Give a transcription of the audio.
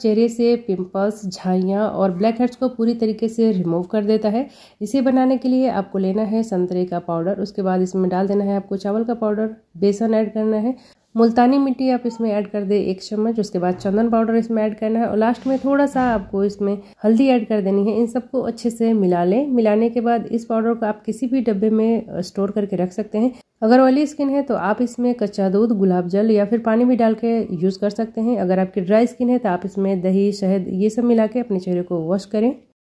चेहरे से पिंपल्स झाइयाँ और ब्लैक हेड्स को पूरी तरीके से रिमूव कर देता है इसे बनाने के लिए आपको लेना है संतरे का पाउडर उसके बाद इसमें डाल देना है आपको चावल का पाउडर बेसन ऐड करना है मुल्तानी मिट्टी आप इसमें ऐड कर दे एक चम्मच उसके बाद चंदन पाउडर इसमें ऐड करना है और लास्ट में थोड़ा सा आपको इसमें हल्दी ऐड कर देनी है इन सबको अच्छे से मिला लें मिलाने के बाद इस पाउडर को आप किसी भी डब्बे में स्टोर करके रख सकते हैं अगर ऑयली स्किन है तो आप इसमें कच्चा दूध गुलाब जल या फिर पानी भी डाल के यूज़ कर सकते हैं अगर आपकी ड्राई स्किन है तो आप इसमें दही शहद ये सब मिला के अपने चेहरे को वॉश करें